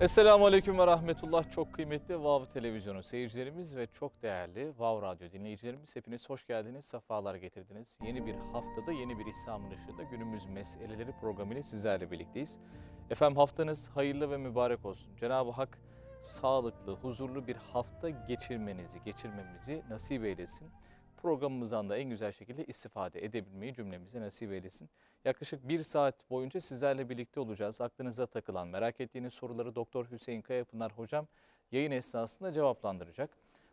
Esselamu Aleyküm ve Rahmetullah. Çok kıymetli Vav Televizyonu seyircilerimiz ve çok değerli Vav Radyo dinleyicilerimiz. Hepiniz hoş geldiniz, sefalar getirdiniz. Yeni bir haftada, yeni bir İslam'ın ışığında günümüz meseleleri programıyla sizlerle birlikteyiz. Efendim haftanız hayırlı ve mübarek olsun. Cenab-ı Hak sağlıklı, huzurlu bir hafta geçirmenizi, geçirmemizi nasip eylesin. Programımızdan da en güzel şekilde istifade edebilmeyi cümlemize nasip eylesin. Yaklaşık bir saat boyunca sizlerle birlikte olacağız. Aklınıza takılan, merak ettiğiniz soruları Doktor Hüseyin Kayapınar hocam yayın esnasında cevaplandıracak.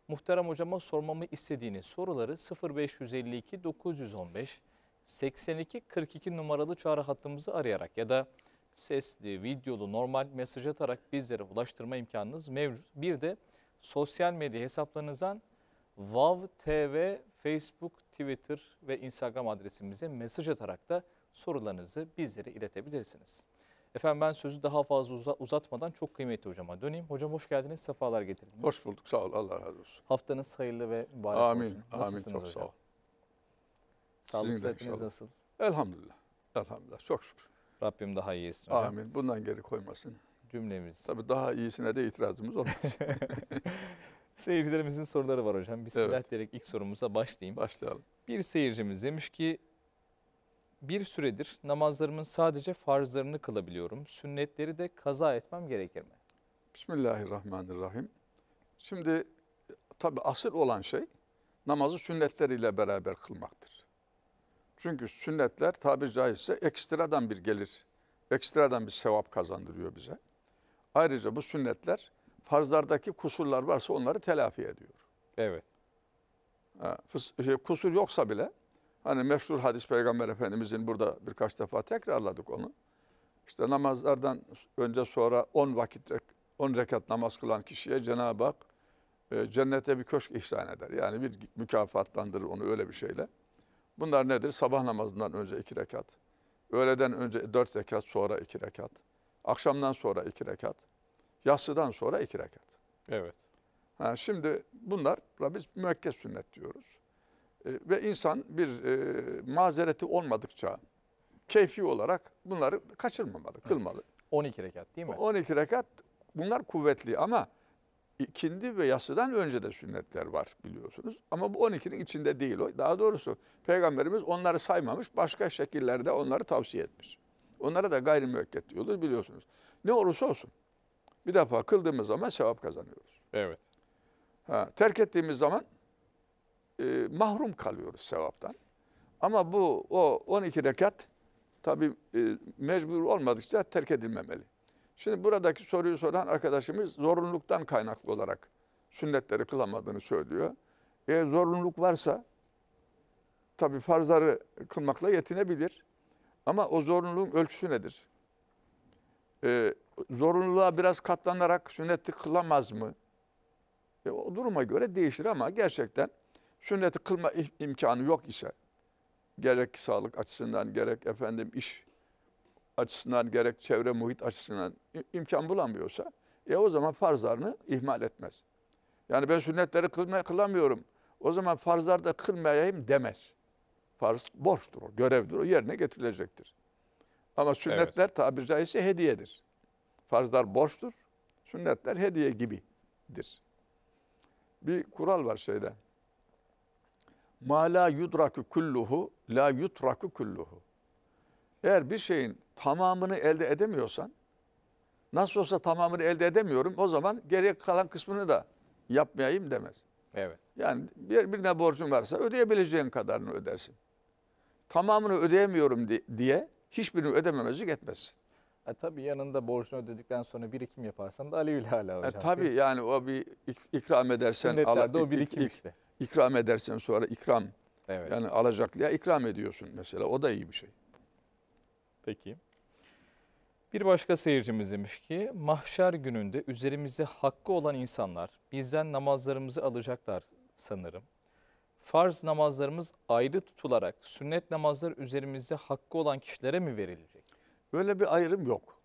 Muhterem hocama sormamı istediğiniz soruları 0552 915 82 42 numaralı çağrı hattımızı arayarak ya da sesli, videolu, normal mesaj atarak bizlere ulaştırma imkanınız mevcut. Bir de sosyal medya hesaplarınızdan VAV TV, Facebook, Twitter ve Instagram adresimize mesaj atarak da sorularınızı bizlere iletebilirsiniz. Efendim ben sözü daha fazla uzatmadan çok kıymetli hocama döneyim. Hocam hoş geldiniz, sefalar getirdiniz. Hoş bulduk, sağ ol. Allah razı olsun. Haftanız hayırlı ve mübarek amin, olsun. Amin, amin, çok hocam? sağ ol. Sağlık sıhhatiniz nasıl? Elhamdülillah, elhamdülillah. Çok şükür. Rabbim daha iyi iyisin hocam. Amin, bundan geri koymasın. Cümlemiz. Tabii daha iyisine de itirazımız olmaz. Seyircilerimizin soruları var hocam. Bismillah evet. diyerek ilk sorumuza başlayayım. Başlayalım. Bir seyircimiz demiş ki bir süredir namazlarımın sadece farzlarını kılabiliyorum. Sünnetleri de kaza etmem gerekir mi? Bismillahirrahmanirrahim. Şimdi tabi asıl olan şey namazı sünnetleriyle beraber kılmaktır. Çünkü sünnetler tabi caizse ekstradan bir gelir, ekstradan bir sevap kazandırıyor bize. Ayrıca bu sünnetler farzlardaki kusurlar varsa onları telafi ediyor. Evet. Şey, kusur yoksa bile Hani meşhur hadis Peygamber Efendimizin burada birkaç defa tekrarladık onu. İşte namazlardan önce sonra 10 vakit 10 rekat namaz kılan kişiye Cenab-ı Hak e, cennete bir köşk ihsan eder. Yani bir mükafatlandırır onu öyle bir şeyle. Bunlar nedir? Sabah namazından önce iki rekat, öğleden önce dört rekat, sonra iki rekat, akşamdan sonra iki rekat, yasıdan sonra iki rekat. Evet. Ha, şimdi bunlar biz müekked sünnet diyoruz. E, ve insan bir e, mazereti olmadıkça keyfi olarak bunları kaçırmamalı, kılmalı. 12 rekat değil mi? 12 rekat bunlar kuvvetli ama ikindi ve yasıdan önce de sünnetler var biliyorsunuz. Ama bu 12'nin içinde değil o. Daha doğrusu Peygamberimiz onları saymamış, başka şekillerde onları tavsiye etmiş. Onlara da gayrimüvekket diyoruz biliyorsunuz. Ne olursa olsun. Bir defa kıldığımız zaman sevap kazanıyoruz. Evet. Ha, terk ettiğimiz zaman e, mahrum kalıyoruz sevaptan. Ama bu o 12 rekat tabi e, mecbur olmadıkça terk edilmemeli. Şimdi buradaki soruyu soran arkadaşımız zorunluluktan kaynaklı olarak sünnetleri kılamadığını söylüyor. Eğer zorunluluk varsa tabi farzları kılmakla yetinebilir. Ama o zorunluluğun ölçüsü nedir? Ee, zorunluluğa biraz katlanarak sünneti kılamaz mı? E, o duruma göre değişir ama gerçekten sünneti kılma imkanı yok ise gerek sağlık açısından gerek efendim iş açısından gerek çevre muhit açısından imkan bulamıyorsa e o zaman farzlarını ihmal etmez. Yani ben sünnetleri kılmaya kılamıyorum. O zaman farzlar da kılmayayım demez. Farz borçtur o, görevdir o, yerine getirilecektir. Ama sünnetler evet. tabiri caizse hediyedir. Farzlar borçtur, sünnetler hediye gibidir. Bir kural var şeyde. Ma la yudraku kulluhu, la yutraku kulluhu. Eğer bir şeyin tamamını elde edemiyorsan, nasıl olsa tamamını elde edemiyorum, o zaman geriye kalan kısmını da yapmayayım demez. Evet. Yani bir, birine borcun varsa ödeyebileceğin kadarını ödersin. Tamamını ödeyemiyorum diye hiçbirini ödememezlik etmezsin. E, tabii yanında borcunu ödedikten sonra birikim yaparsan da aleyhülala hocam. E, tabii yani o bir ikram edersen. Sünnetlerde Allah, o birikim işte ikram edersen sonra ikram evet. yani alacaklıya ikram ediyorsun mesela o da iyi bir şey. Peki. Bir başka seyircimiz demiş ki mahşer gününde üzerimize hakkı olan insanlar bizden namazlarımızı alacaklar sanırım. Farz namazlarımız ayrı tutularak sünnet namazları üzerimizde hakkı olan kişilere mi verilecek? Böyle bir ayrım yok.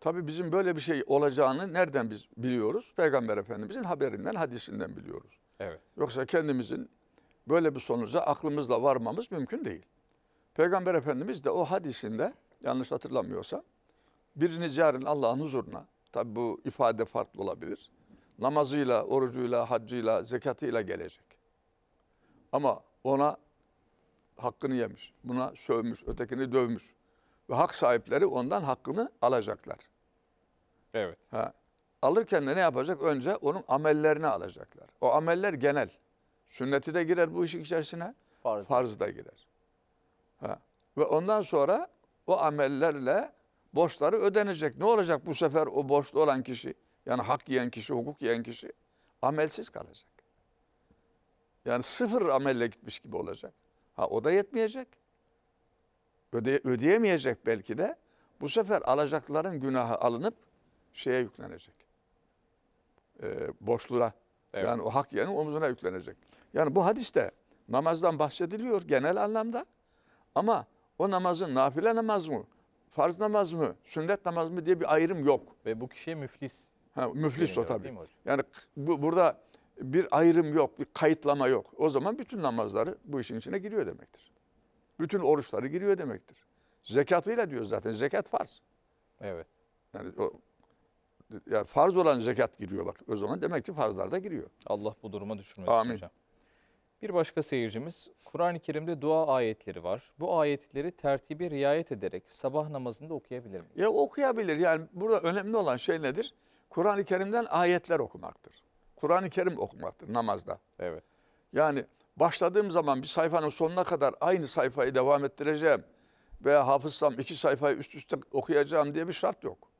Tabi bizim böyle bir şey olacağını nereden biz biliyoruz? Peygamber Efendimizin haberinden, hadisinden biliyoruz. Evet. Yoksa kendimizin böyle bir sonuca aklımızla varmamız mümkün değil. Peygamber Efendimiz de o hadisinde yanlış hatırlamıyorsam birini carin Allah'ın huzuruna tabi bu ifade farklı olabilir. Namazıyla, orucuyla, haccıyla, zekatıyla gelecek. Ama ona hakkını yemiş, buna sövmüş, ötekini dövmüş. Ve hak sahipleri ondan hakkını alacaklar. Evet. Ha. Alırken de ne yapacak? Önce onun amellerini alacaklar. O ameller genel. Sünneti de girer bu işin içerisine. Farz, farz da girer. Ha. Ve ondan sonra o amellerle borçları ödenecek. Ne olacak bu sefer o borçlu olan kişi? Yani hak yiyen kişi, hukuk yiyen kişi amelsiz kalacak. Yani sıfır amelle gitmiş gibi olacak. Ha o da yetmeyecek. Öde, ödeyemeyecek belki de. Bu sefer alacakların günahı alınıp şeye yüklenecek e, boşluğa evet. yani o hak yani omuzuna yüklenecek. Yani bu hadiste namazdan bahsediliyor genel anlamda ama o namazın nafile namaz mı, farz namaz mı, sünnet namaz mı diye bir ayrım yok. Ve bu kişiye müflis. Ha, müflis o tabii. Yani bu, burada bir ayrım yok, bir kayıtlama yok. O zaman bütün namazları bu işin içine giriyor demektir. Bütün oruçları giriyor demektir. Zekatıyla diyor zaten zekat farz. Evet. Yani o yani farz olan zekat giriyor bak. O zaman demek ki farzlarda giriyor. Allah bu duruma düşürmesin Amin. hocam. Bir başka seyircimiz, Kur'an-ı Kerim'de dua ayetleri var. Bu ayetleri tertibi riayet ederek sabah namazında okuyabilir miyiz? Ya okuyabilir. Yani burada önemli olan şey nedir? Kur'an-ı Kerim'den ayetler okumaktır. Kur'an-ı Kerim okumaktır namazda. Evet. Yani başladığım zaman bir sayfanın sonuna kadar aynı sayfayı devam ettireceğim veya hafızsam iki sayfayı üst üste okuyacağım diye bir şart yok.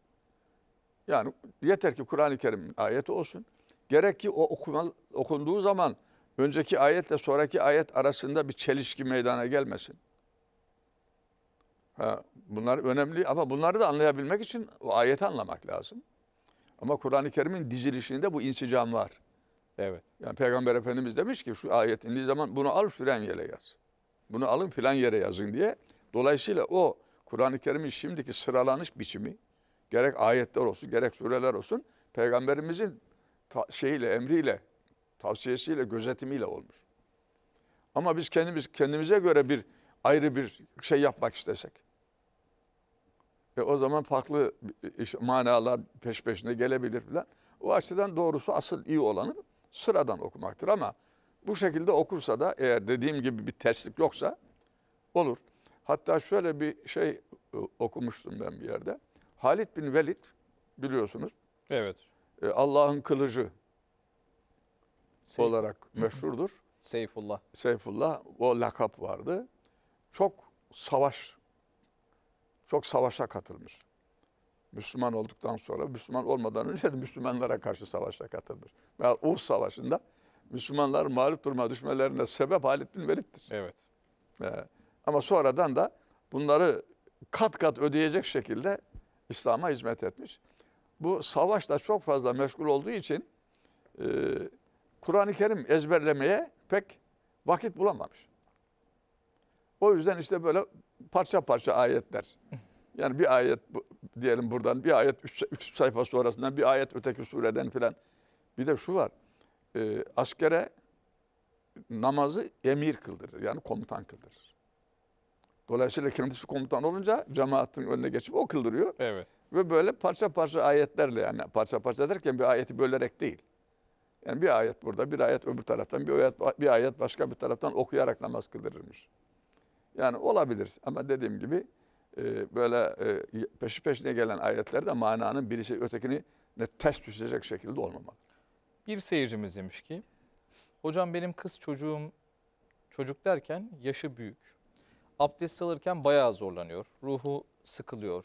Yani yeter ki Kur'an-ı Kerim ayeti olsun. Gerek ki o okuma, okunduğu zaman önceki ayetle sonraki ayet arasında bir çelişki meydana gelmesin. Ha, bunlar önemli ama bunları da anlayabilmek için o ayeti anlamak lazım. Ama Kur'an-ı Kerim'in dizilişinde bu insicam var. Evet. Yani Peygamber Efendimiz demiş ki şu ayet indiği zaman bunu al filan yere yaz. Bunu alın filan yere yazın diye. Dolayısıyla o Kur'an-ı Kerim'in şimdiki sıralanış biçimi gerek ayetler olsun, gerek sureler olsun peygamberimizin şeyiyle, emriyle, tavsiyesiyle, gözetimiyle olmuş. Ama biz kendimiz kendimize göre bir ayrı bir şey yapmak istesek e o zaman farklı iş, manalar peş peşine gelebilir falan. O açıdan doğrusu asıl iyi olanı sıradan okumaktır ama bu şekilde okursa da eğer dediğim gibi bir terslik yoksa olur. Hatta şöyle bir şey e, okumuştum ben bir yerde. Halid bin Velid biliyorsunuz. Evet. E, Allah'ın kılıcı Seyf. olarak meşhurdur. Seyfullah. Seyfullah o lakap vardı. Çok savaş, çok savaşa katılmış. Müslüman olduktan sonra, Müslüman olmadan önce de Müslümanlara karşı savaşa katılmış. Veya Uhud Savaşı'nda Müslümanlar mağlup durma düşmelerine sebep Halid bin Velid'dir. Evet. Ee, ama sonradan da bunları kat kat ödeyecek şekilde İslam'a hizmet etmiş. Bu savaşla çok fazla meşgul olduğu için e, Kur'an-ı Kerim ezberlemeye pek vakit bulamamış. O yüzden işte böyle parça parça ayetler. Yani bir ayet diyelim buradan, bir ayet üç, üç sayfa sonrasından, bir ayet öteki sureden filan. Bir de şu var, e, askere namazı emir kıldırır, yani komutan kıldırır. Dolayısıyla kendisi komutan olunca cemaatin önüne geçip o kıldırıyor. Evet. Ve böyle parça parça ayetlerle yani parça parça derken bir ayeti bölerek değil. Yani bir ayet burada, bir ayet öbür taraftan, bir ayet, bir ayet başka bir taraftan okuyarak namaz kıldırırmış. Yani olabilir ama dediğim gibi e, böyle e, peşi peşine gelen ayetlerde mananın birisi şey, ötekini ne ters düşecek şekilde olmamalı. Bir seyircimiz demiş ki, hocam benim kız çocuğum çocuk derken yaşı büyük abdest alırken bayağı zorlanıyor. Ruhu sıkılıyor.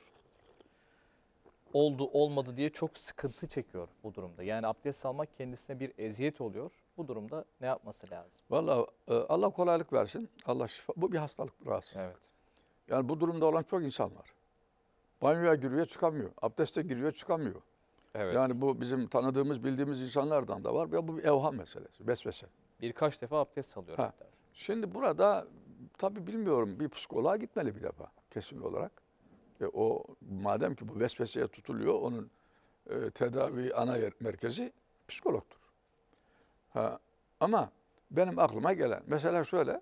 Oldu olmadı diye çok sıkıntı çekiyor bu durumda. Yani abdest almak kendisine bir eziyet oluyor. Bu durumda ne yapması lazım? Vallahi e, Allah kolaylık versin. Allah şifa. Bu bir hastalık, bir rahatsızlık. Evet. Yani bu durumda olan çok insan var. Banyoya giriyor çıkamıyor. Abdeste giriyor çıkamıyor. Evet. Yani bu bizim tanıdığımız, bildiğimiz insanlardan da var. Ya bu bir evham meselesi, vesvese. Birkaç defa abdest alıyor. Ha. Şimdi burada Tabii bilmiyorum bir psikoloğa gitmeli bir defa kesin olarak. E, o madem ki bu vesveseye tutuluyor onun e, tedavi ana yer, merkezi psikologtur. Ha, ama benim aklıma gelen mesela şöyle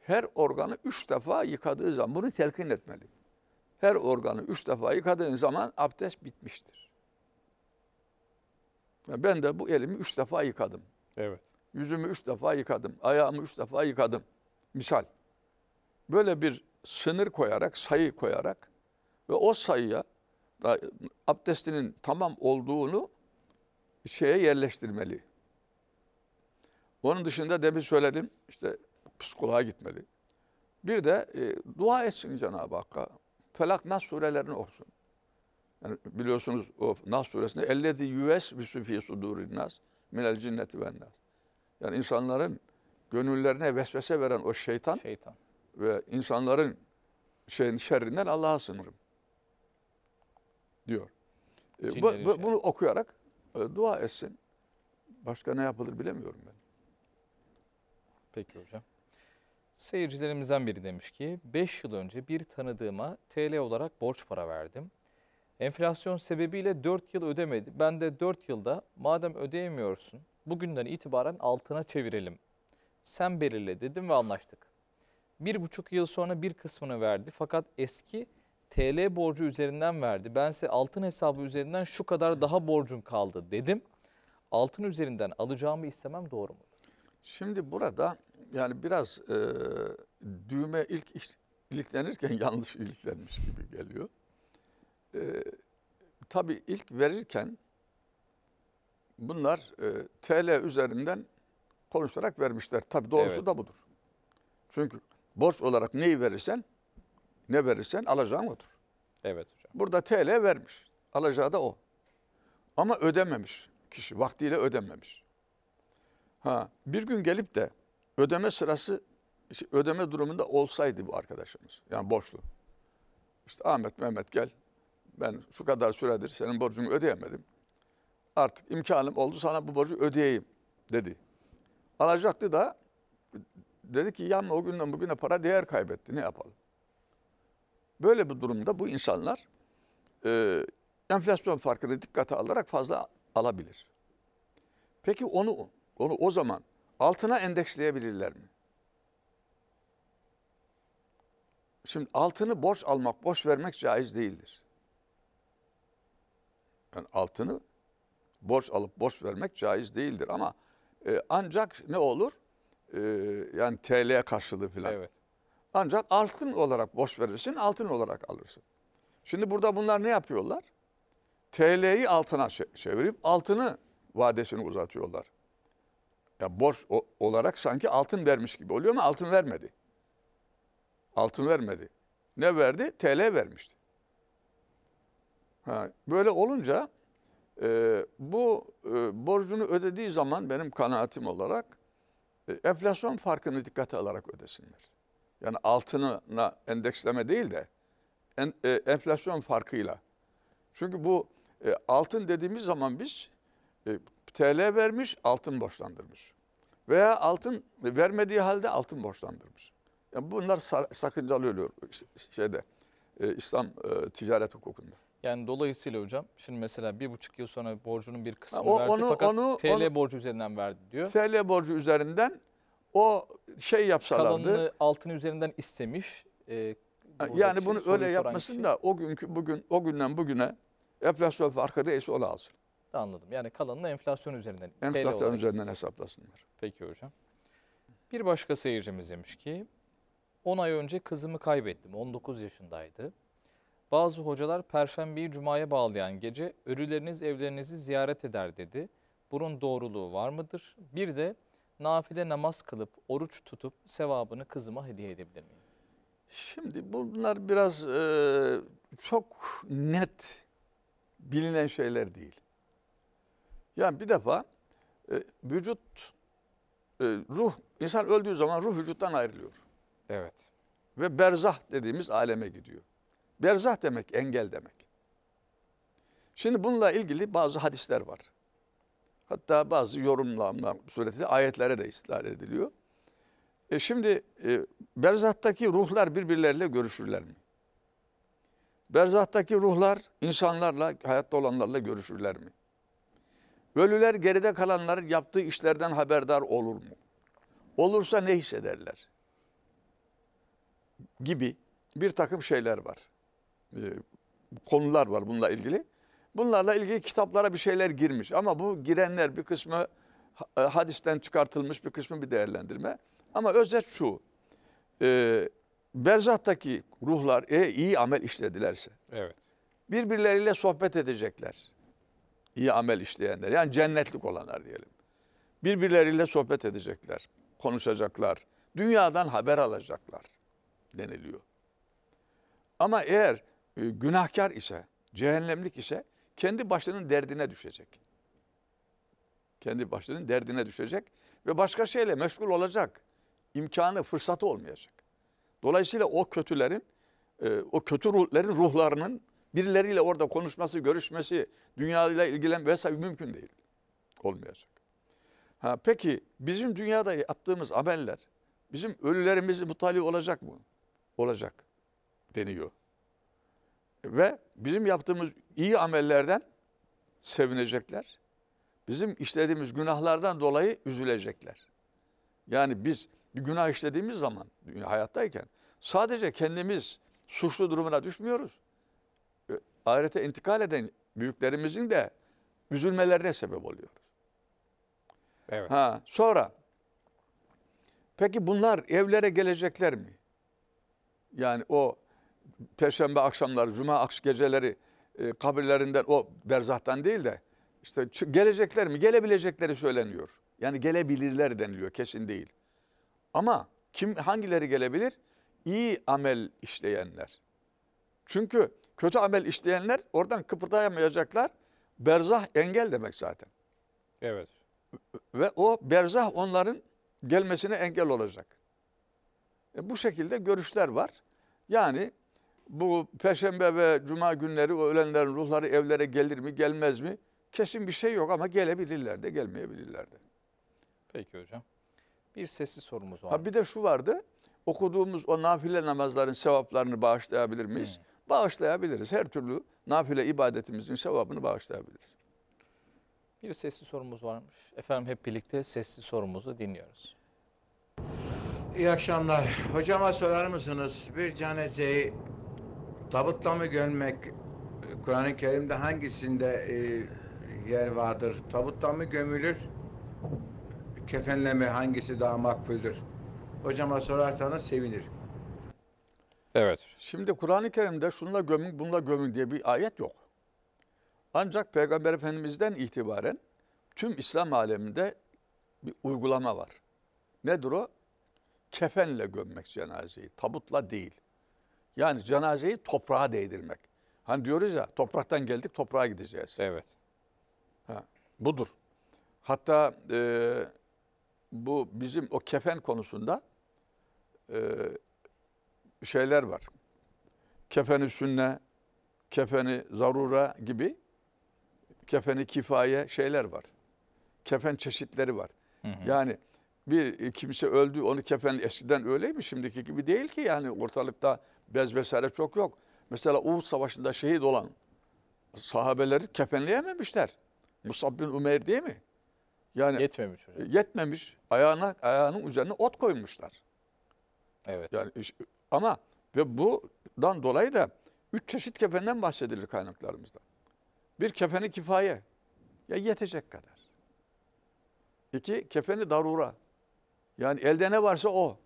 her organı üç defa yıkadığı zaman bunu telkin etmeli. Her organı üç defa yıkadığın zaman abdest bitmiştir. Yani ben de bu elimi üç defa yıkadım. Evet. Yüzümü üç defa yıkadım. Ayağımı üç defa yıkadım. Misal böyle bir sınır koyarak, sayı koyarak ve o sayıya da abdestinin tamam olduğunu şeye yerleştirmeli. Onun dışında demin söyledim işte psikoloğa gitmeli. Bir de e, dua etsin Cenab-ı Hakk'a. Felak Nas surelerini okusun. Yani biliyorsunuz o Nas suresinde ellezî yüves bisüfî sudûrin nas minel cinneti ven nas. Yani insanların gönüllerine vesvese veren o şeytan, şeytan ve insanların şeyin şerrinden Allah'a sınırım diyor. E, bu, bu, bunu okuyarak e, dua etsin. Başka ne yapılır bilemiyorum ben. Peki hocam. Seyircilerimizden biri demiş ki 5 yıl önce bir tanıdığıma TL olarak borç para verdim. Enflasyon sebebiyle 4 yıl ödemedi. Ben de 4 yılda madem ödeyemiyorsun bugünden itibaren altına çevirelim. Sen belirle dedim ve anlaştık. Bir buçuk yıl sonra bir kısmını verdi fakat eski TL borcu üzerinden verdi. Ben size altın hesabı üzerinden şu kadar daha borcun kaldı dedim. Altın üzerinden alacağımı istemem doğru mu? Şimdi burada yani biraz e, düğme ilk iliklenirken yanlış iliklenmiş gibi geliyor. E, tabii ilk verirken bunlar e, TL üzerinden konuşarak vermişler. Tabii doğrusu evet. da budur. Çünkü Borç olarak neyi verirsen, ne verirsen alacağın odur. Evet hocam. Burada TL vermiş. Alacağı da o. Ama ödememiş kişi. Vaktiyle ödememiş. Ha, bir gün gelip de ödeme sırası şey, ödeme durumunda olsaydı bu arkadaşımız. Yani borçlu. İşte Ahmet Mehmet gel. Ben şu kadar süredir senin borcunu ödeyemedim. Artık imkanım oldu sana bu borcu ödeyeyim dedi. Alacaktı da dedi ki yani o günden bugüne para değer kaybetti ne yapalım? Böyle bir durumda bu insanlar e, enflasyon farkını dikkate alarak fazla alabilir. Peki onu onu o zaman altına endeksleyebilirler mi? Şimdi altını borç almak, borç vermek caiz değildir. Yani altını borç alıp borç vermek caiz değildir ama e, ancak ne olur? E, yani TL karşılığı falan. Evet. Ancak altın olarak borç verirsin, altın olarak alırsın. Şimdi burada bunlar ne yapıyorlar? TL'yi altına çevirip altını vadesini uzatıyorlar. Ya borç olarak sanki altın vermiş gibi oluyor ama altın vermedi. Altın vermedi. Ne verdi? TL vermişti. Ha, böyle olunca e, bu e, borcunu ödediği zaman benim kanaatim olarak e, enflasyon farkını dikkate alarak ödesinler. Yani altına endeksleme değil de en, e, enflasyon farkıyla. Çünkü bu e, altın dediğimiz zaman biz e, TL vermiş altın borçlandırmış. Veya altın vermediği halde altın borçlandırmış. Yani bunlar sakıncalı oluyor şeyde e, İslam e, ticaret hukukunda. Yani dolayısıyla hocam şimdi mesela bir buçuk yıl sonra borcunun bir kısmını o, verdi onu, fakat onu, TL onu, borcu üzerinden verdi diyor. TL borcu üzerinden o şey yapsalardı. Kalanını altını üzerinden istemiş. E, yani bunu öyle yapmasın kişi. da o günkü bugün o günden bugüne enflasyon farkı neyse o lazım. Anladım. Yani kalanını enflasyon üzerinden. Enflasyon üzerinden izlesin. hesaplasınlar. Peki hocam. Bir başka seyircimiz demiş ki 10 ay önce kızımı kaybettim. 19 yaşındaydı. Bazı hocalar perşembeyi cumaya bağlayan gece ölüleriniz evlerinizi ziyaret eder dedi. Bunun doğruluğu var mıdır? Bir de nafile namaz kılıp oruç tutup sevabını kızıma hediye edebilir miyim? Şimdi bunlar biraz e, çok net bilinen şeyler değil. Yani bir defa e, vücut, e, ruh, insan öldüğü zaman ruh vücuttan ayrılıyor. Evet. Ve berzah dediğimiz aleme gidiyor. Berzah demek, engel demek. Şimdi bununla ilgili bazı hadisler var. Hatta bazı yorumlama suretiyle ayetlere de istilal ediliyor. E şimdi e, berzahtaki ruhlar birbirleriyle görüşürler mi? Berzahtaki ruhlar insanlarla, hayatta olanlarla görüşürler mi? Ölüler geride kalanların yaptığı işlerden haberdar olur mu? Olursa ne hissederler? Gibi bir takım şeyler var e, konular var bununla ilgili. Bunlarla ilgili kitaplara bir şeyler girmiş ama bu girenler bir kısmı e, hadisten çıkartılmış bir kısmı bir değerlendirme. Ama özet şu, e, berzahtaki ruhlar e, iyi amel işledilerse evet. birbirleriyle sohbet edecekler. İyi amel işleyenler yani cennetlik olanlar diyelim. Birbirleriyle sohbet edecekler, konuşacaklar, dünyadan haber alacaklar deniliyor. Ama eğer e, günahkar ise, cehennemlik ise kendi başının derdine düşecek. Kendi başının derdine düşecek ve başka şeyle meşgul olacak. imkanı, fırsatı olmayacak. Dolayısıyla o kötülerin, e, o kötü ruhların ruhlarının birileriyle orada konuşması, görüşmesi, dünyayla ilgilen vesaire mümkün değil. Olmayacak. Ha, peki bizim dünyada yaptığımız ameller bizim ölülerimiz mutali olacak mı? Olacak deniyor. Ve bizim yaptığımız iyi amellerden sevinecekler. Bizim işlediğimiz günahlardan dolayı üzülecekler. Yani biz bir günah işlediğimiz zaman hayattayken sadece kendimiz suçlu durumuna düşmüyoruz. Ahirete intikal eden büyüklerimizin de üzülmelerine sebep oluyoruz. Evet. Ha, sonra peki bunlar evlere gelecekler mi? Yani o perşembe akşamları, cuma akş geceleri e, kabirlerinden o berzahtan değil de işte gelecekler mi? Gelebilecekleri söyleniyor. Yani gelebilirler deniliyor kesin değil. Ama kim hangileri gelebilir? İyi amel işleyenler. Çünkü kötü amel işleyenler oradan kıpırdayamayacaklar. Berzah engel demek zaten. Evet. Ve o berzah onların gelmesine engel olacak. E bu şekilde görüşler var. Yani bu Perşembe ve Cuma günleri o ölenlerin ruhları evlere gelir mi gelmez mi? Kesin bir şey yok ama gelebilirler de gelmeyebilirler de. Peki hocam. Bir sesli sorumuz var. Ha bir de şu vardı. Okuduğumuz o nafile namazların sevaplarını bağışlayabilir miyiz? Hmm. Bağışlayabiliriz. Her türlü nafile ibadetimizin sevabını bağışlayabiliriz. Bir sesli sorumuz varmış. Efendim hep birlikte sesli sorumuzu dinliyoruz. İyi akşamlar. Hocama sorar mısınız? Bir cenazeyi Tabutla mı gömmek Kur'an-ı Kerim'de hangisinde e, yer vardır? Tabutla mı gömülür? Kefenleme hangisi daha makbuldür? Hocama sorarsanız sevinir. Evet. Şimdi Kur'an-ı Kerim'de şunla gömün, bununla gömün diye bir ayet yok. Ancak Peygamber Efendimiz'den itibaren tüm İslam aleminde bir uygulama var. Nedir o? Kefenle gömmek cenazeyi, tabutla değil. Yani cenazeyi toprağa değdirmek. Hani diyoruz ya topraktan geldik toprağa gideceğiz. Evet. Ha, budur. Hatta e, bu bizim o kefen konusunda e, şeyler var. Kefeni sünne, kefeni zarura gibi kefeni kifaye şeyler var. Kefen çeşitleri var. Hı hı. Yani bir e, kimse öldü onu kefen eskiden öyleymiş şimdiki gibi değil ki yani ortalıkta bez vesaire çok yok. Mesela Uhud Savaşı'nda şehit olan sahabeleri kepenleyememişler. Musab bin Umeyr değil mi? Yani yetmemiş hocam. Yetmemiş. Ayağına ayağının üzerine ot koymuşlar. Evet. Yani ama ve bundan dolayı da üç çeşit kefenden bahsedilir kaynaklarımızda. Bir kefeni kifaye. Ya yetecek kadar. İki kefeni darura. Yani elde ne varsa o.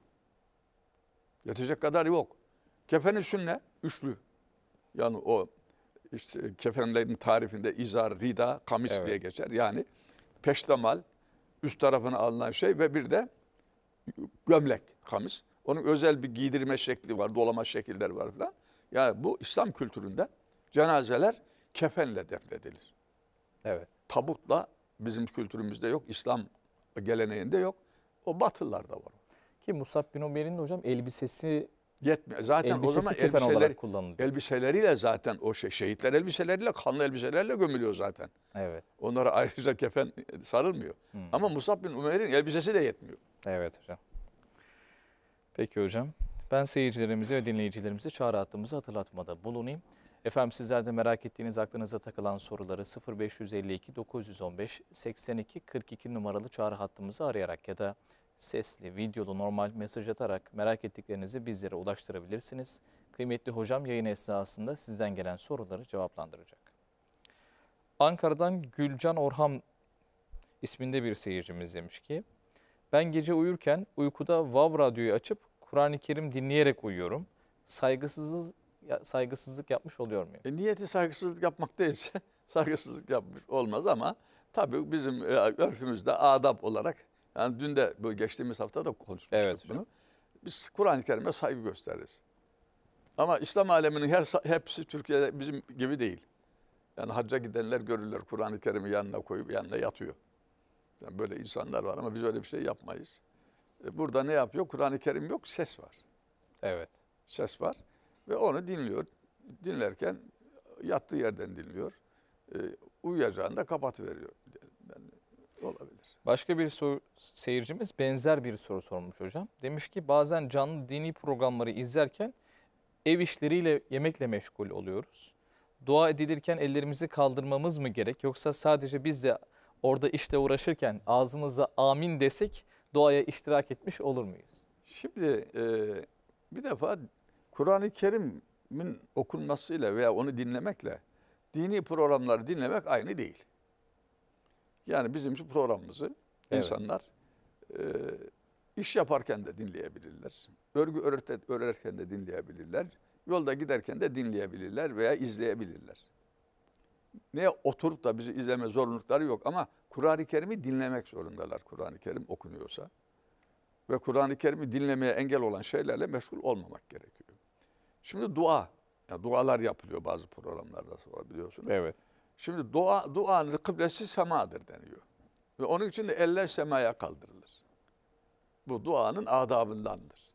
Yetecek kadar yok. Kefeni sünne üçlü. Yani o işte kefenlerin tarifinde izar, rida, kamis evet. diye geçer. Yani peştemal, üst tarafına alınan şey ve bir de gömlek, kamis. Onun özel bir giydirme şekli var, dolama şekilleri var falan. Yani bu İslam kültüründe cenazeler kefenle defnedilir. Evet. Tabutla bizim kültürümüzde yok, İslam geleneğinde yok. O batılılarda var. Ki Musab bin Umer'in hocam elbisesi Yetmiyor. Zaten Elbisesi o zaman elbiseler, elbiseleriyle zaten o şey, şehitler elbiseleriyle kanlı elbiselerle gömülüyor zaten. Evet. Onlara ayrıca kefen sarılmıyor. Hı. Hmm. Ama Musab bin Umer'in elbisesi de yetmiyor. Evet hocam. Peki hocam. Ben seyircilerimizi ve dinleyicilerimizi çağrı hattımızı hatırlatmada bulunayım. Efendim sizler de merak ettiğiniz aklınıza takılan soruları 0552 915 82 42 numaralı çağrı hattımızı arayarak ya da sesli, videolu, normal mesaj atarak merak ettiklerinizi bizlere ulaştırabilirsiniz. Kıymetli hocam yayın esnasında sizden gelen soruları cevaplandıracak. Ankara'dan Gülcan Orhan isminde bir seyircimiz demiş ki, ben gece uyurken uykuda Vav radyoyu açıp Kur'an-ı Kerim dinleyerek uyuyorum. Saygısızız, saygısızlık yapmış oluyor muyum? E, niyeti saygısızlık yapmak değilse saygısızlık yapmış olmaz ama tabii bizim e, örfümüzde adab olarak yani dün de böyle geçtiğimiz hafta da konuşmuştuk evet, bunu. Biz Kur'an-ı Kerim'e saygı gösteririz. Ama İslam aleminin her hepsi Türkiye'de bizim gibi değil. Yani hacca gidenler görürler Kur'an-ı Kerim'i yanına koyup yanına yatıyor. Yani böyle insanlar var ama biz öyle bir şey yapmayız. E, burada ne yapıyor? Kur'an-ı Kerim yok, ses var. Evet. Ses var ve onu dinliyor. Dinlerken yattığı yerden dinliyor. E, uyuyacağında kapat veriyor. Yani olabilir. Başka bir soru, seyircimiz benzer bir soru sormuş hocam. Demiş ki bazen canlı dini programları izlerken ev işleriyle yemekle meşgul oluyoruz. Dua edilirken ellerimizi kaldırmamız mı gerek yoksa sadece biz de orada işte uğraşırken ağzımıza amin desek duaya iştirak etmiş olur muyuz? Şimdi e, bir defa Kur'an-ı Kerim'in okunmasıyla veya onu dinlemekle dini programları dinlemek aynı değil. Yani bizim şu programımızı evet. insanlar e, iş yaparken de dinleyebilirler. Örgü öğrenirken de dinleyebilirler. Yolda giderken de dinleyebilirler veya izleyebilirler. Neye oturup da bizi izleme zorunlulukları yok ama Kur'an-ı Kerim'i dinlemek zorundalar Kur'an-ı Kerim okunuyorsa. Ve Kur'an-ı Kerim'i dinlemeye engel olan şeylerle meşgul olmamak gerekiyor. Şimdi dua. Yani dualar yapılıyor bazı programlarda sonra biliyorsunuz. Evet. Şimdi dua, duanın kıblesi semadır deniyor. Ve onun için de eller semaya kaldırılır. Bu duanın adabındandır.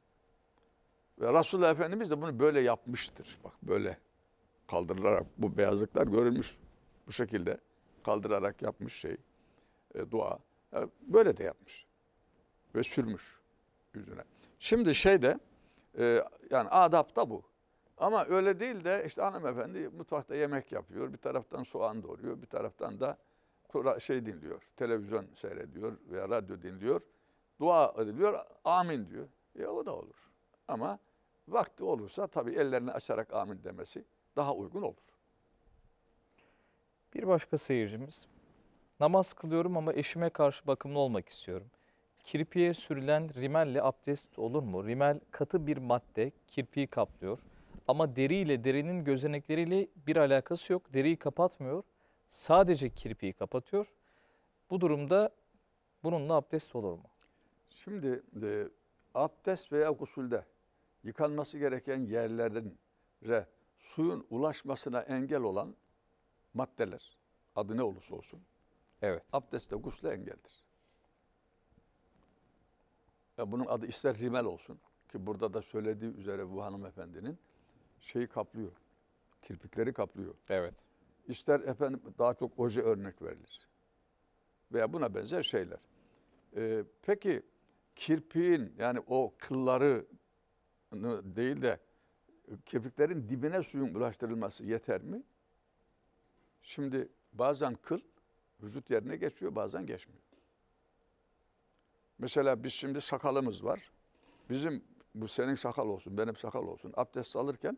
Ve Resulullah Efendimiz de bunu böyle yapmıştır. Bak böyle kaldırılarak bu beyazlıklar görülmüş. Bu şekilde kaldırarak yapmış şey e, dua. Yani e, böyle de yapmış. Ve sürmüş yüzüne. Şimdi şeyde e, yani adab da bu. Ama öyle değil de işte hanımefendi mutfakta yemek yapıyor. Bir taraftan soğan doğruyor. Bir taraftan da şey dinliyor. Televizyon seyrediyor veya radyo dinliyor. Dua ediliyor. Amin diyor. Ya e, o da olur. Ama vakti olursa tabii ellerini açarak amin demesi daha uygun olur. Bir başka seyircimiz. Namaz kılıyorum ama eşime karşı bakımlı olmak istiyorum. Kirpiye sürülen rimelle abdest olur mu? Rimel katı bir madde kirpiyi kaplıyor. Ama deriyle derinin gözenekleriyle bir alakası yok. Deriyi kapatmıyor. Sadece kirpiği kapatıyor. Bu durumda bununla abdest olur mu? Şimdi e, abdest veya usulde yıkanması gereken yerlerin re suyun ulaşmasına engel olan maddeler adı ne olursa olsun. Evet. de gusle engeldir. Ya e, bunun adı ister rimel olsun ki burada da söylediği üzere bu hanımefendinin şeyi kaplıyor. Kirpikleri kaplıyor. Evet. İster efendim daha çok oje örnek verilir. Veya buna benzer şeyler. Ee, peki kirpiğin yani o kılları değil de e, kirpiklerin dibine suyun bulaştırılması yeter mi? Şimdi bazen kıl vücut yerine geçiyor bazen geçmiyor. Mesela biz şimdi sakalımız var. Bizim bu senin sakal olsun, benim sakal olsun. Abdest alırken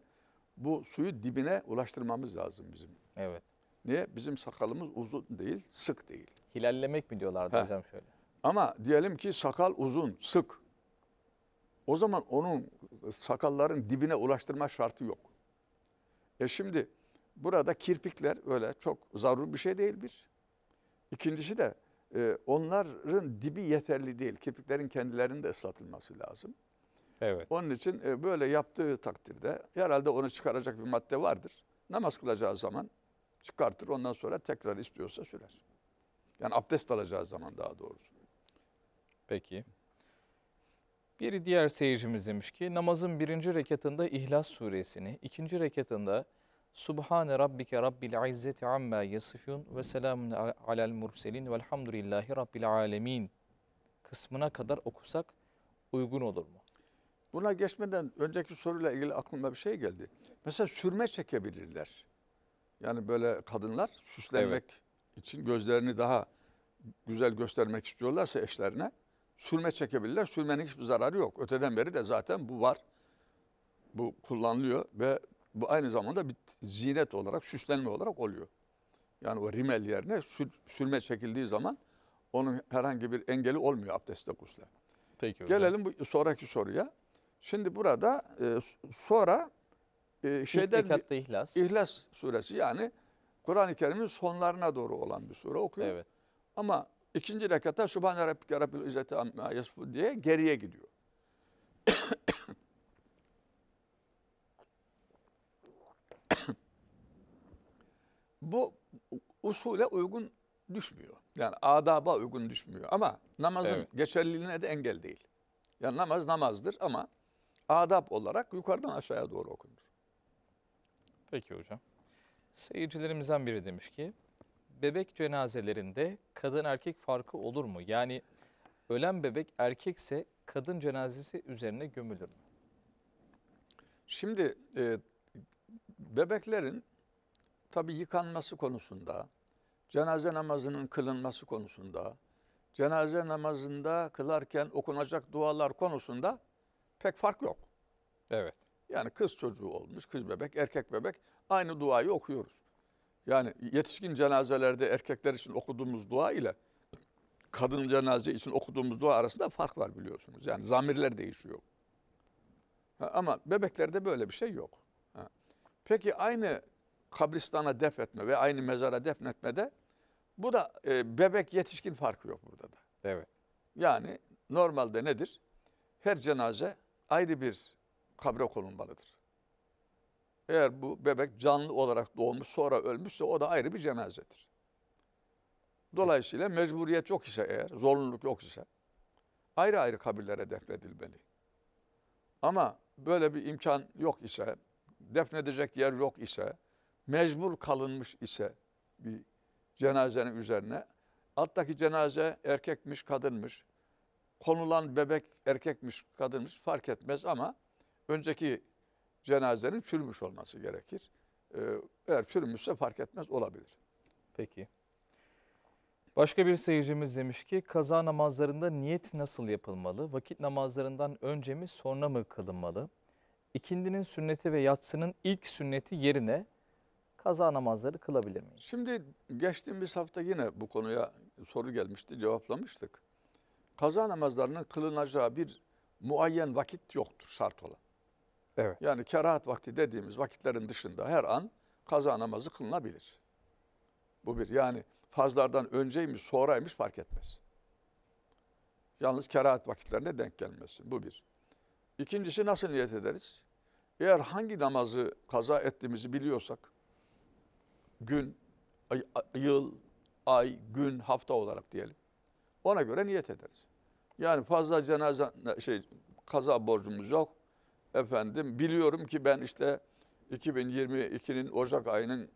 bu suyu dibine ulaştırmamız lazım bizim. Evet. Niye? Bizim sakalımız uzun değil, sık değil. Hilallemek mi diyorlardı He. hocam şöyle? Ama diyelim ki sakal uzun, sık. O zaman onun sakalların dibine ulaştırma şartı yok. E şimdi burada kirpikler öyle çok zarur bir şey değil bir. İkincisi de e, onların dibi yeterli değil. Kirpiklerin kendilerinin de ıslatılması lazım. Evet. Onun için e, böyle yaptığı takdirde herhalde onu çıkaracak bir madde vardır. Namaz kılacağı zaman çıkartır ondan sonra tekrar istiyorsa sürer. Yani abdest alacağı zaman daha doğrusu. Peki. Bir diğer seyircimiz demiş ki namazın birinci rekatında İhlas suresini, ikinci rekatında Subhane Rabbike Rabbil İzzeti Amma Yasifun ve Selamun Alel Murselin Velhamdülillahi Rabbil Alemin kısmına kadar okusak uygun olur mu? Buna geçmeden önceki soruyla ilgili aklıma bir şey geldi. Mesela sürme çekebilirler. Yani böyle kadınlar süslenmek evet. için gözlerini daha güzel göstermek istiyorlarsa eşlerine sürme çekebilirler. Sürmenin hiçbir zararı yok. Öteden beri de zaten bu var. Bu kullanılıyor ve bu aynı zamanda bir zinet olarak, süslenme olarak oluyor. Yani o rimel yerine sür, sürme çekildiği zaman onun herhangi bir engeli olmuyor abdestte kusla. Peki hocam. Gelelim bu sonraki soruya. Şimdi burada e, sonra e, şeyden İlk bir, ihlas. İhlas suresi yani Kur'an-ı Kerim'in sonlarına doğru olan bir sure okuyor. Evet. Ama ikinci rekata Subhane Rabbike Rabbil İzzeti Amma Yasfu diye geriye gidiyor. Bu usule uygun düşmüyor. Yani adaba uygun düşmüyor. Ama namazın evet. geçerliliğine de engel değil. Yani namaz namazdır ama adab olarak yukarıdan aşağıya doğru okunur. Peki hocam. Seyircilerimizden biri demiş ki bebek cenazelerinde kadın erkek farkı olur mu? Yani ölen bebek erkekse kadın cenazesi üzerine gömülür mü? Şimdi e, bebeklerin tabi yıkanması konusunda, cenaze namazının kılınması konusunda, cenaze namazında kılarken okunacak dualar konusunda pek fark yok. Evet. Yani kız çocuğu olmuş, kız bebek, erkek bebek aynı duayı okuyoruz. Yani yetişkin cenazelerde erkekler için okuduğumuz dua ile kadın cenaze için okuduğumuz dua arasında fark var biliyorsunuz. Yani zamirler değişiyor. ama bebeklerde böyle bir şey yok. Peki aynı kabristana defnetme ve aynı mezara defnetmede bu da e, bebek yetişkin farkı yok burada da. Evet. Yani normalde nedir? Her cenaze ayrı bir kabre konulmalıdır. Eğer bu bebek canlı olarak doğmuş sonra ölmüşse o da ayrı bir cenazedir. Dolayısıyla mecburiyet yok ise eğer, zorunluluk yok ise ayrı ayrı kabirlere defnedilmeli. Ama böyle bir imkan yok ise, defnedecek yer yok ise, mecbur kalınmış ise bir cenazenin üzerine alttaki cenaze erkekmiş, kadınmış, konulan bebek erkekmiş, kadınmış fark etmez ama önceki cenazenin çürümüş olması gerekir. Ee, eğer çürümüşse fark etmez olabilir. Peki. Başka bir seyircimiz demiş ki kaza namazlarında niyet nasıl yapılmalı? Vakit namazlarından önce mi sonra mı kılınmalı? İkindinin sünneti ve yatsının ilk sünneti yerine kaza namazları kılabilir miyiz? Şimdi geçtiğimiz hafta yine bu konuya soru gelmişti cevaplamıştık kaza namazlarının kılınacağı bir muayyen vakit yoktur şart olan. Evet. Yani kerahat vakti dediğimiz vakitlerin dışında her an kaza namazı kılınabilir. Bu bir yani fazlardan önceymiş sonraymış fark etmez. Yalnız kerahat vakitlerine denk gelmesin bu bir. İkincisi nasıl niyet ederiz? Eğer hangi namazı kaza ettiğimizi biliyorsak gün, ay, yıl, ay, gün, hafta olarak diyelim. Ona göre niyet ederiz. Yani fazla cenaze şey kaza borcumuz yok. Efendim biliyorum ki ben işte 2022'nin Ocak ayının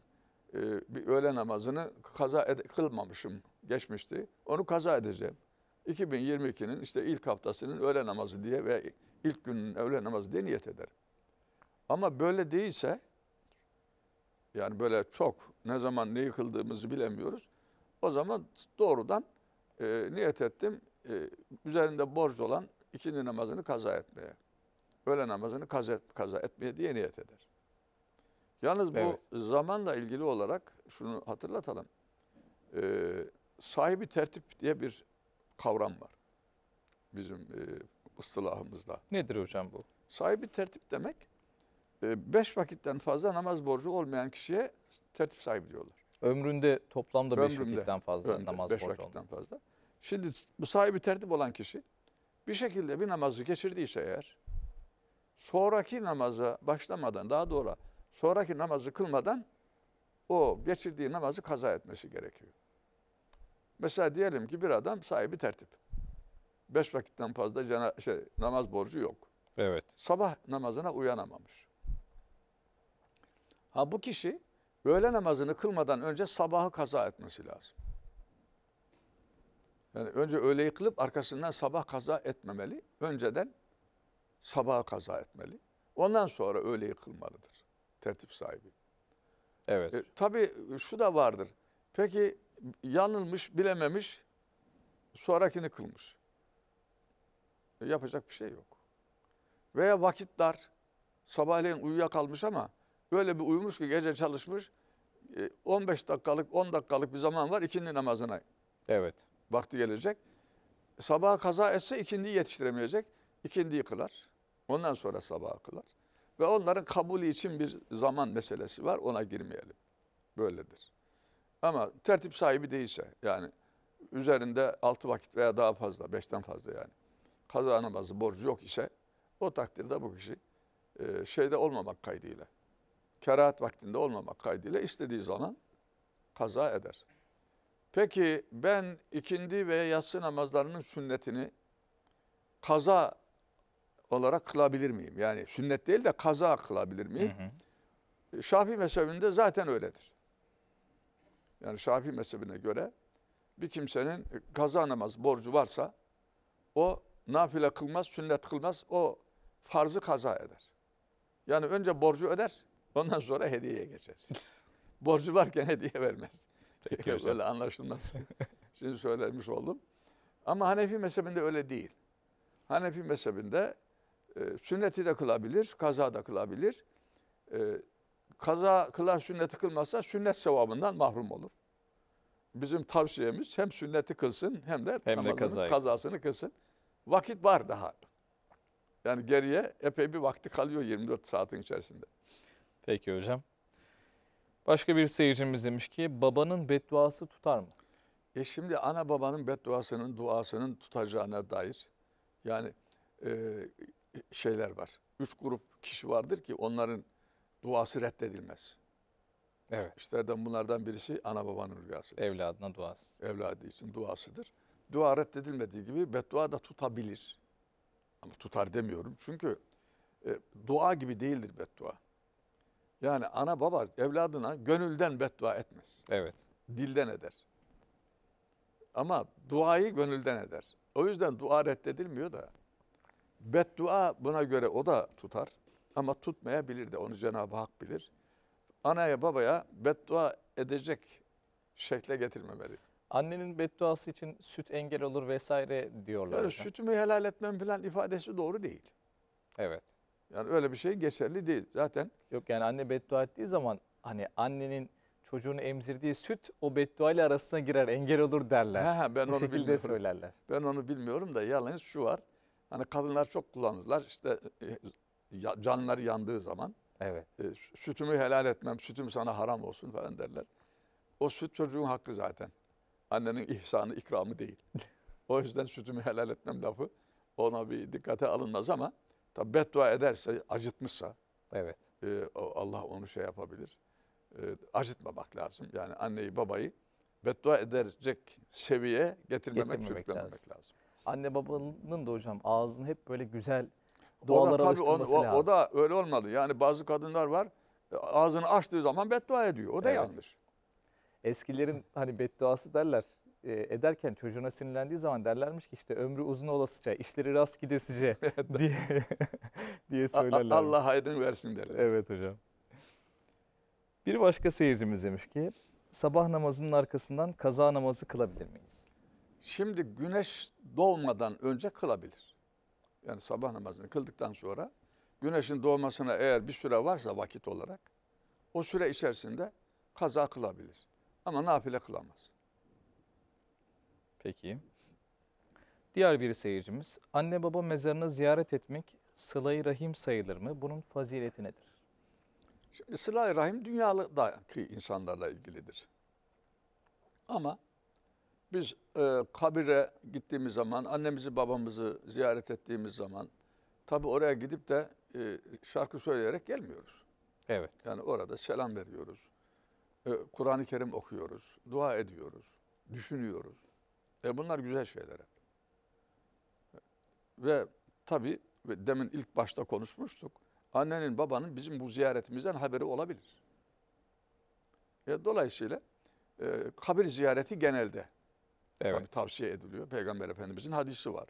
e, bir öğle namazını kaza kılmamışım geçmişti. Onu kaza edeceğim. 2022'nin işte ilk haftasının öğle namazı diye ve ilk günün öğle namazı diye niyet ederim. Ama böyle değilse yani böyle çok ne zaman neyi kıldığımızı bilemiyoruz. O zaman doğrudan e, niyet ettim e, üzerinde borç olan ikindi namazını kaza etmeye. Öğle namazını kaza, kaza etmeye diye niyet eder. Yalnız bu evet. zamanla ilgili olarak şunu hatırlatalım. E, sahibi tertip diye bir kavram var. Bizim e, ıstılahımızda. Nedir hocam bu? Sahibi tertip demek e, beş vakitten fazla namaz borcu olmayan kişiye tertip sahibi diyorlar. Ömründe toplamda beş vakitten fazla ömründe, namaz beş vakitten olmadı. fazla. Şimdi bu sahibi tertip olan kişi bir şekilde bir namazı geçirdiyse eğer sonraki namaza başlamadan daha doğru sonraki namazı kılmadan o geçirdiği namazı kaza etmesi gerekiyor. Mesela diyelim ki bir adam sahibi tertip. Beş vakitten fazla cana, şey, namaz borcu yok. Evet. Sabah namazına uyanamamış. Ha bu kişi öğle namazını kılmadan önce sabahı kaza etmesi lazım. Yani önce öğleyi kılıp arkasından sabah kaza etmemeli. Önceden sabaha kaza etmeli. Ondan sonra öğleyi kılmalıdır tertip sahibi. Evet. E, tabii şu da vardır. Peki yanılmış, bilememiş, sonrakini kılmış. E, yapacak bir şey yok. Veya vakit dar, sabahleyin uyuyakalmış ama Böyle bir uyumuş ki gece çalışmış. 15 e, dakikalık 10 dakikalık bir zaman var ikindi namazına. Evet. Vakti gelecek. Sabah kaza etse ikindiyi yetiştiremeyecek. İkindiyi kılar. Ondan sonra sabah kılar. Ve onların kabulü için bir zaman meselesi var. Ona girmeyelim. Böyledir. Ama tertip sahibi değilse yani üzerinde altı vakit veya daha fazla, beşten fazla yani kaza namazı borcu yok ise o takdirde bu kişi e, şeyde olmamak kaydıyla kerahat vaktinde olmamak kaydıyla istediği zaman kaza eder. Peki ben ikindi ve yatsı namazlarının sünnetini kaza olarak kılabilir miyim? Yani sünnet değil de kaza kılabilir miyim? Hı hı. E, Şafii mezhebinde zaten öyledir. Yani Şafii mezhebine göre bir kimsenin kaza namaz borcu varsa o nafile kılmaz, sünnet kılmaz, o farzı kaza eder. Yani önce borcu öder, Ondan sonra hediyeye geçer. Borcu varken hediye vermez. Peki hocam. Böyle anlaşılmaz. Şimdi söylemiş oldum. Ama Hanefi mezhebinde öyle değil. Hanefi mezhebinde e, sünneti de kılabilir, kaza da kılabilir. E, kaza kılar sünneti kılmazsa sünnet sevabından mahrum olur. Bizim tavsiyemiz hem sünneti kılsın hem de, hem de kazayı. kazasını kılsın. Vakit var daha. Yani geriye epey bir vakti kalıyor 24 saatin içerisinde. Peki hocam. Başka bir seyircimiz demiş ki babanın bedduası tutar mı? E şimdi ana babanın bedduasının duasının tutacağına dair yani e, şeyler var. Üç grup kişi vardır ki onların duası reddedilmez. Evet. İşlerden bunlardan birisi ana babanın rüyası. Evladına duası. Evladı için duasıdır. Dua reddedilmediği gibi beddua da tutabilir. Ama tutar demiyorum çünkü e, dua gibi değildir beddua. Yani ana baba evladına gönülden beddua etmez. Evet. Dilden eder. Ama duayı gönülden eder. O yüzden dua reddedilmiyor da. Beddua buna göre o da tutar. Ama tutmayabilir de onu Cenab-ı Hak bilir. Anaya babaya beddua edecek şekle getirmemeli. Annenin bedduası için süt engel olur vesaire diyorlar. Yani sütümü helal etmem falan ifadesi doğru değil. Evet. Yani öyle bir şey geçerli değil zaten. Yok yani anne beddua ettiği zaman hani annenin çocuğunu emzirdiği süt o beddua ile arasına girer engel olur derler. Ha, ben Bu onu şekilde bilmiyorum. söylerler. Ben onu bilmiyorum da yalnız şu var. Hani kadınlar çok kullanırlar işte e, canları yandığı zaman. Evet. E, sütümü helal etmem, sütüm sana haram olsun falan derler. O süt çocuğun hakkı zaten. Annenin ihsanı, ikramı değil. o yüzden sütümü helal etmem lafı ona bir dikkate alınmaz ama Tabi beddua ederse, acıtmışsa evet. E, Allah onu şey yapabilir. E, acıtmamak lazım. Yani anneyi babayı beddua edecek seviye getirmemek, getirmemek lazım. lazım. Anne babanın da hocam ağzını hep böyle güzel dualara alıştırması o, o, lazım. O da öyle olmadı. Yani bazı kadınlar var e, ağzını açtığı zaman beddua ediyor. O da evet. yanlış. Eskilerin hani bedduası derler e, ederken çocuğuna sinirlendiği zaman derlermiş ki işte ömrü uzun olasıca, işleri rast gidesice diye, diye söylerler. Allah hayrını versin derler. Evet hocam. Bir başka seyircimiz demiş ki sabah namazının arkasından kaza namazı kılabilir miyiz? Şimdi güneş doğmadan önce kılabilir. Yani sabah namazını kıldıktan sonra güneşin doğmasına eğer bir süre varsa vakit olarak o süre içerisinde kaza kılabilir. Ama nafile kılamaz. Peki. Diğer bir seyircimiz, anne baba mezarını ziyaret etmek sıla rahim sayılır mı? Bunun fazileti nedir? Şimdi sıla rahim dünyalıktaki insanlarla ilgilidir. Ama biz e, kabire gittiğimiz zaman, annemizi babamızı ziyaret ettiğimiz zaman tabii oraya gidip de e, şarkı söyleyerek gelmiyoruz. Evet. Yani orada selam veriyoruz. E, Kur'an-ı Kerim okuyoruz, dua ediyoruz, düşünüyoruz. E bunlar güzel şeyler. Ve tabi demin ilk başta konuşmuştuk. Annenin babanın bizim bu ziyaretimizden haberi olabilir. E, dolayısıyla e, kabir ziyareti genelde evet. tabii tavsiye ediliyor. Peygamber Efendimizin hadisi var.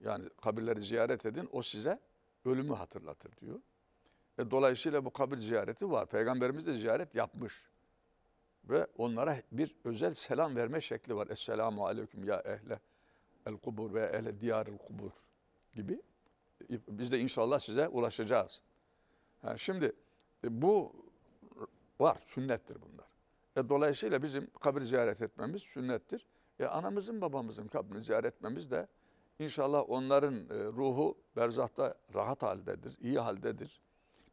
Yani kabirleri ziyaret edin o size ölümü hatırlatır diyor. E, dolayısıyla bu kabir ziyareti var. Peygamberimiz de ziyaret yapmış ve onlara bir özel selam verme şekli var. Esselamu aleyküm ya ehle el kubur ve ehle diyaril kubur gibi. Biz de inşallah size ulaşacağız. Ha, şimdi e, bu var, sünnettir bunlar. E, dolayısıyla bizim kabir ziyaret etmemiz sünnettir. E, anamızın babamızın kabrini ziyaret etmemiz de inşallah onların e, ruhu berzahta rahat haldedir, iyi haldedir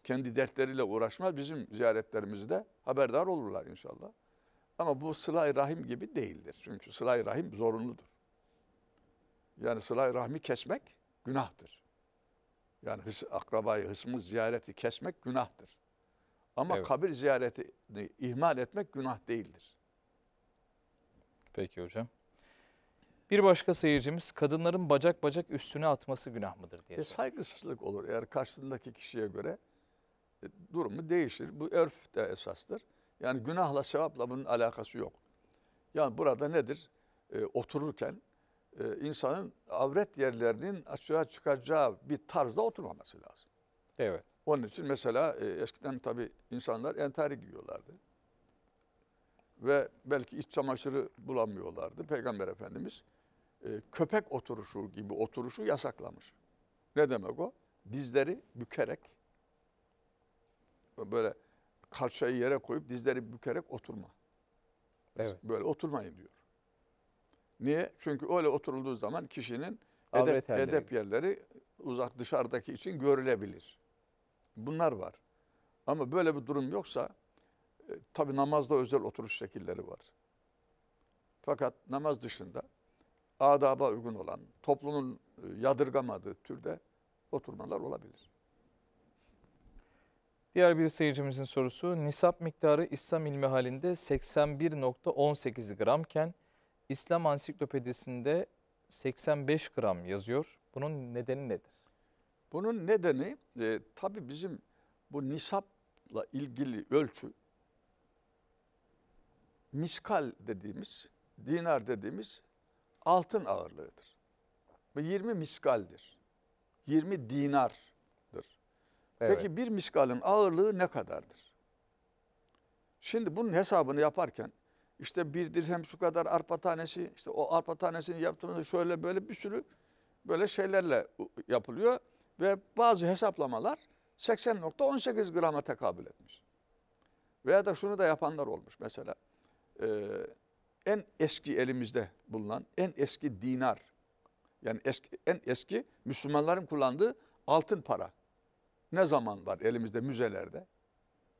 kendi dertleriyle uğraşmaz. Bizim ziyaretlerimizde haberdar olurlar inşallah. Ama bu sıla rahim gibi değildir. Çünkü sıla rahim zorunludur. Yani sıla rahmi kesmek günahtır. Yani hıs, akrabayı, hısmı ziyareti kesmek günahtır. Ama evet. kabir ziyaretini ihmal etmek günah değildir. Peki hocam. Bir başka seyircimiz kadınların bacak bacak üstüne atması günah mıdır diye. E, saygısızlık olur eğer karşısındaki kişiye göre durumu değişir. Bu örf de esastır. Yani günahla sevapla bunun alakası yok. Yani burada nedir? E, otururken e, insanın avret yerlerinin açığa çıkacağı bir tarzda oturmaması lazım. Evet. Onun için mesela e, eskiden tabii insanlar entari giyiyorlardı. Ve belki iç çamaşırı bulamıyorlardı. Peygamber Efendimiz e, köpek oturuşu gibi oturuşu yasaklamış. Ne demek o? Dizleri bükerek böyle kalçayı yere koyup dizleri bükerek oturma. Evet. Böyle oturmayın diyor. Niye? Çünkü öyle oturulduğu zaman kişinin edep, edep yerleri uzak dışarıdaki için görülebilir. Bunlar var. Ama böyle bir durum yoksa e, tabi namazda özel oturuş şekilleri var. Fakat namaz dışında adaba uygun olan, toplumun e, yadırgamadığı türde oturmalar olabilir. Diğer bir seyircimizin sorusu nisap miktarı İslam ilmi halinde 81.18 gramken İslam ansiklopedisinde 85 gram yazıyor. Bunun nedeni nedir? Bunun nedeni e, tabii bizim bu nisapla ilgili ölçü miskal dediğimiz, dinar dediğimiz altın ağırlığıdır. Bu 20 miskaldir. 20 dinar Evet. Peki bir miskalın ağırlığı ne kadardır? Şimdi bunun hesabını yaparken işte bir dirhem şu kadar arpa tanesi işte o arpa tanesini yaptığımızda şöyle böyle bir sürü böyle şeylerle yapılıyor ve bazı hesaplamalar 80.18 grama tekabül etmiş. Veya da şunu da yapanlar olmuş mesela. Ee, en eski elimizde bulunan en eski dinar yani eski, en eski Müslümanların kullandığı altın para ne zaman var elimizde müzelerde?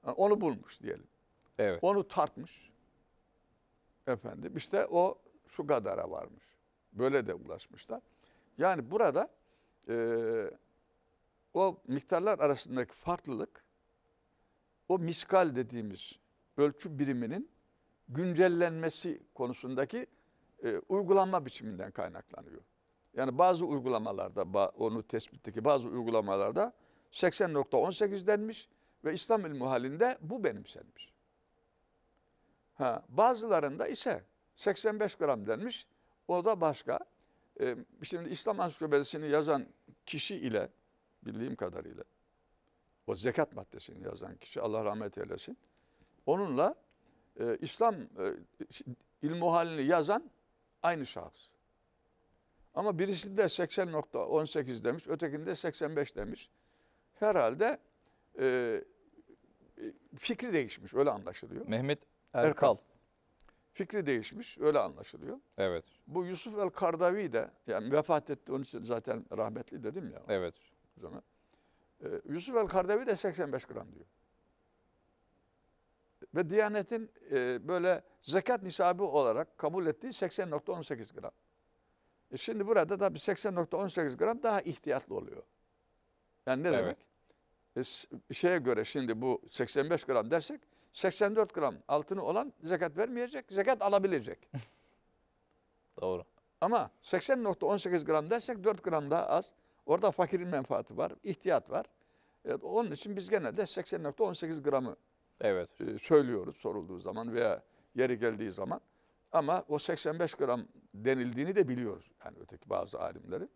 Yani onu bulmuş diyelim. Evet. Onu tartmış. Efendim işte o şu kadara varmış. Böyle de ulaşmışlar. Yani burada e, o miktarlar arasındaki farklılık o miskal dediğimiz ölçü biriminin güncellenmesi konusundaki e, uygulanma biçiminden kaynaklanıyor. Yani bazı uygulamalarda onu tespitteki bazı uygulamalarda 80.18 denmiş ve İslam ilmi halinde bu benimsenmiş. Ha, bazılarında ise 85 gram denmiş. O da başka. Ee, şimdi İslam ansiklopedisini yazan kişi ile bildiğim kadarıyla o zekat maddesini yazan kişi Allah rahmet eylesin. Onunla e, İslam e, ilmuhalini yazan aynı şahıs. Ama birisi de 80.18 demiş, ötekinde 85 demiş herhalde e, e, fikri değişmiş öyle anlaşılıyor. Mehmet Erkal. Erkal. Fikri değişmiş öyle anlaşılıyor. Evet. Bu Yusuf el Kardavi de yani vefat etti onun için zaten rahmetli dedim ya. Evet. O zaman. E, Yusuf el Kardavi de 85 gram diyor. Ve Diyanet'in e, böyle zekat nisabı olarak kabul ettiği 80.18 gram. E şimdi burada da bir 80.18 gram daha ihtiyatlı oluyor. Yani ne evet. demek? E, şeye göre şimdi bu 85 gram dersek 84 gram altını olan zekat vermeyecek, zekat alabilecek. Doğru. Ama 80.18 gram dersek 4 gram daha az. Orada fakirin menfaati var, ihtiyat var. Evet, onun için biz genelde 80.18 gramı evet. E, söylüyoruz sorulduğu zaman veya yeri geldiği zaman. Ama o 85 gram denildiğini de biliyoruz. Yani öteki bazı alimlerin.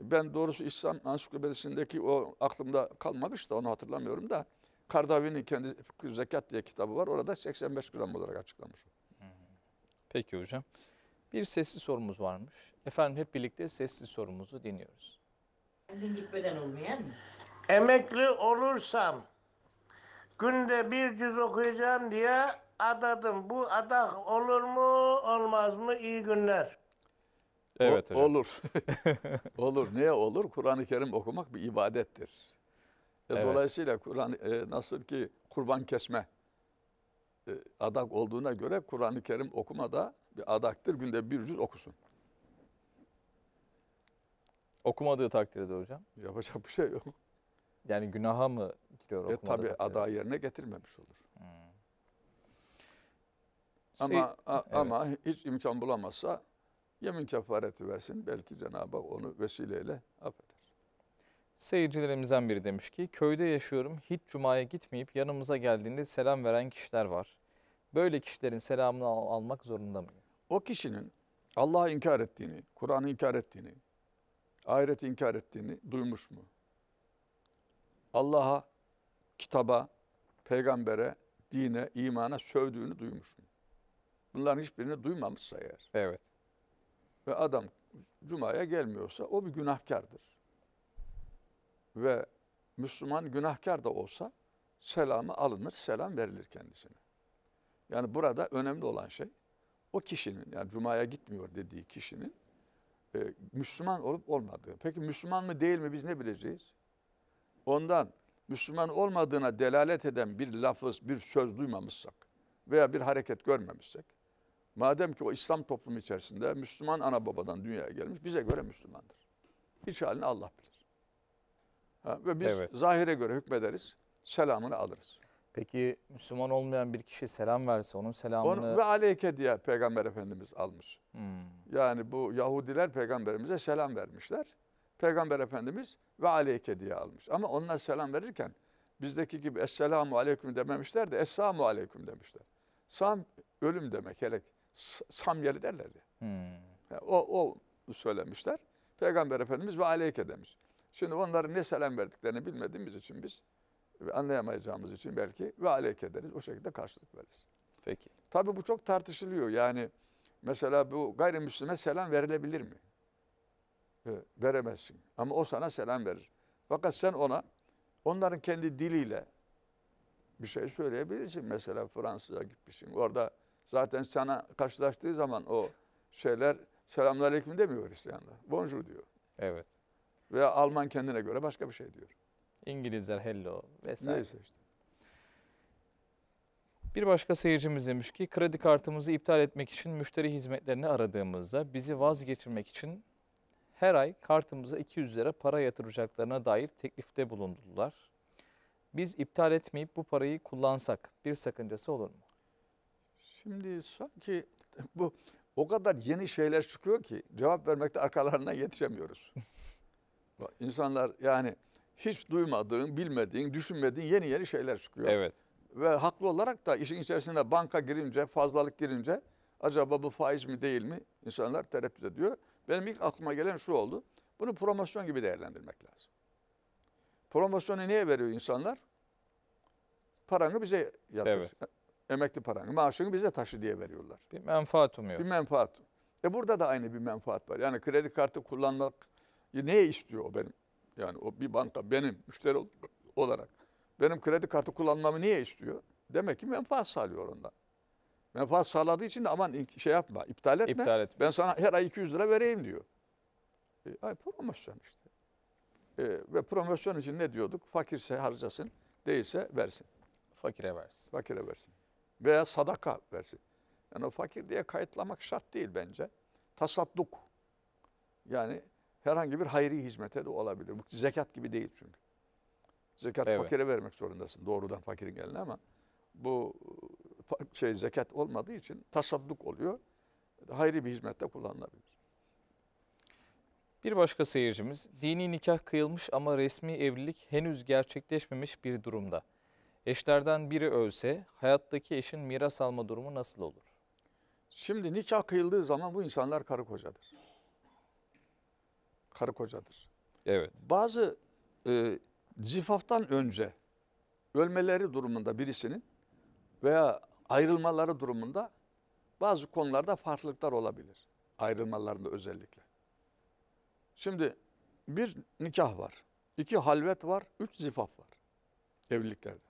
Ben doğrusu İslam ansiklopedisindeki o aklımda kalmamış da onu hatırlamıyorum da Kardavi'nin kendi Zekat diye kitabı var. Orada 85 gram olarak açıklamış. Peki hocam. Bir sesli sorumuz varmış. Efendim hep birlikte sessiz sorumuzu dinliyoruz. Kendin gitmeden olmayan Emekli olursam günde bir cüz okuyacağım diye adadım. Bu adak olur mu olmaz mı? İyi günler. Evet o, hocam. Olur. olur. Niye olur? Kur'an-ı Kerim okumak bir ibadettir. E, evet. Dolayısıyla Kur'an e, nasıl ki kurban kesme e, adak olduğuna göre Kur'an-ı Kerim okuma da bir adaktır. Günde bir cüz okusun. Okumadığı takdirde hocam? Yapacak bir şey yok. Yani günaha mı giriyor e, okumadığı Tabii takdirde? adağı yerine getirmemiş olur. Hmm. Ama, Sey- ama hiç imkan bulamazsa yemin kefareti versin. Belki Cenab-ı Hak onu vesileyle affeder. Seyircilerimizden biri demiş ki köyde yaşıyorum hiç cumaya gitmeyip yanımıza geldiğinde selam veren kişiler var. Böyle kişilerin selamını al almak zorunda mıyım? O kişinin Allah'ı inkar ettiğini, Kur'an'ı inkar ettiğini, ahireti inkar ettiğini duymuş mu? Allah'a, kitaba, peygambere, dine, imana sövdüğünü duymuş mu? Bunların hiçbirini duymamışsa eğer. Evet ve adam cumaya gelmiyorsa o bir günahkardır. Ve Müslüman günahkar da olsa selamı alınır, selam verilir kendisine. Yani burada önemli olan şey o kişinin yani cumaya gitmiyor dediği kişinin e, Müslüman olup olmadığı. Peki Müslüman mı değil mi biz ne bileceğiz? Ondan Müslüman olmadığına delalet eden bir lafız, bir söz duymamışsak veya bir hareket görmemişsek Madem ki o İslam toplumu içerisinde Müslüman ana babadan dünyaya gelmiş bize göre Müslümandır. İç halini Allah bilir. Ha, ve biz evet. zahire göre hükmederiz, selamını alırız. Peki Müslüman olmayan bir kişi selam verse onun selamını... Onu, ve aleyke diye Peygamber Efendimiz almış. Hmm. Yani bu Yahudiler Peygamberimize selam vermişler. Peygamber Efendimiz ve aleyke diye almış. Ama onlar selam verirken bizdeki gibi esselamu aleyküm dememişler de esselamu aleyküm demişler. Sam ölüm demek helek. Samyeli derlerdi. Hmm. Yani o, o söylemişler. Peygamber Efendimiz ve aleyke demiş. Şimdi onların ne selam verdiklerini bilmediğimiz için biz anlayamayacağımız için belki ve aleyke deriz. O şekilde karşılık veririz. Peki. Tabii bu çok tartışılıyor. Yani mesela bu gayrimüslime selam verilebilir mi? E, veremezsin. Ama o sana selam verir. Fakat sen ona onların kendi diliyle bir şey söyleyebilirsin. Mesela Fransa'ya gitmişsin. Orada Zaten sana karşılaştığı zaman o şeyler selamünaleyküm demiyor Hristiyanlar. Bonjour diyor. Evet. Veya Alman kendine göre başka bir şey diyor. İngilizler hello vesaire. Neyse işte. Bir başka seyircimiz demiş ki kredi kartımızı iptal etmek için müşteri hizmetlerini aradığımızda bizi vazgeçirmek için her ay kartımıza 200 lira para yatıracaklarına dair teklifte bulundular. Biz iptal etmeyip bu parayı kullansak bir sakıncası olur mu? Şimdi sanki bu o kadar yeni şeyler çıkıyor ki cevap vermekte arkalarına yetişemiyoruz. İnsanlar yani hiç duymadığın, bilmediğin, düşünmediğin yeni yeni şeyler çıkıyor. Evet. Ve haklı olarak da işin içerisinde banka girince, fazlalık girince acaba bu faiz mi değil mi insanlar tereddüt ediyor. Benim ilk aklıma gelen şu oldu. Bunu promosyon gibi değerlendirmek lazım. Promosyonu niye veriyor insanlar? Paranı bize yatır. Evet emekli paranı, maaşını bize taşı diye veriyorlar. Bir menfaat umuyor. Bir menfaat. E burada da aynı bir menfaat var. Yani kredi kartı kullanmak neye istiyor o benim? Yani o bir banka benim müşteri olarak. Benim kredi kartı kullanmamı niye istiyor? Demek ki menfaat sağlıyor ondan. Menfaat sağladığı için de aman şey yapma, iptal etme. İptal etme. Ben sana her ay 200 lira vereyim diyor. E, ay promosyon işte. E, ve promosyon için ne diyorduk? Fakirse harcasın, değilse versin. Fakire versin. Fakire versin veya sadaka versin. Yani o fakir diye kayıtlamak şart değil bence. Tasadduk. Yani herhangi bir hayri hizmete de olabilir. Bu zekat gibi değil çünkü. Zekat evet. fakire vermek zorundasın doğrudan fakirin eline ama bu şey zekat olmadığı için tasadduk oluyor. Hayri bir hizmette kullanılabilir. Bir başka seyircimiz, dini nikah kıyılmış ama resmi evlilik henüz gerçekleşmemiş bir durumda. Eşlerden biri ölse hayattaki eşin miras alma durumu nasıl olur? Şimdi nikah kıyıldığı zaman bu insanlar karı kocadır. Karı kocadır. Evet. Bazı e, zifaftan önce ölmeleri durumunda birisinin veya ayrılmaları durumunda bazı konularda farklılıklar olabilir. Ayrılmalarında özellikle. Şimdi bir nikah var, iki halvet var, üç zifaf var evliliklerde.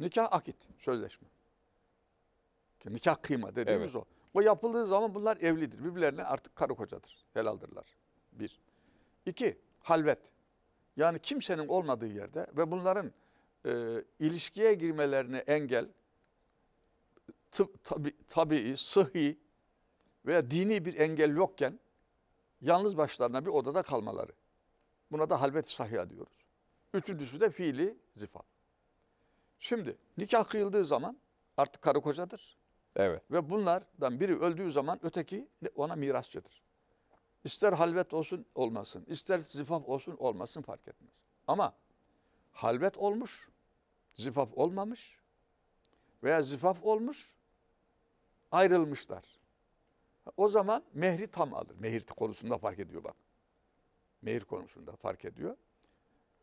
Nikah akit, sözleşme. Nikah kıyma dediğimiz evet. o. O yapıldığı zaman bunlar evlidir. Birbirlerine artık karı kocadır. Helaldırlar. Bir. İki, halvet. Yani kimsenin olmadığı yerde ve bunların e, ilişkiye girmelerine engel, tıp, tabi, tabii, sıhhi veya dini bir engel yokken yalnız başlarına bir odada kalmaları. Buna da halvet sahya diyoruz. Üçüncüsü de fiili zifat. Şimdi nikah kıyıldığı zaman artık karı kocadır. Evet. Ve bunlardan biri öldüğü zaman öteki ona mirasçıdır. İster halvet olsun olmasın, ister zifaf olsun olmasın fark etmez. Ama halvet olmuş, zifaf olmamış veya zifaf olmuş ayrılmışlar. O zaman mehri tam alır. Mehir konusunda fark ediyor bak. Mehir konusunda fark ediyor.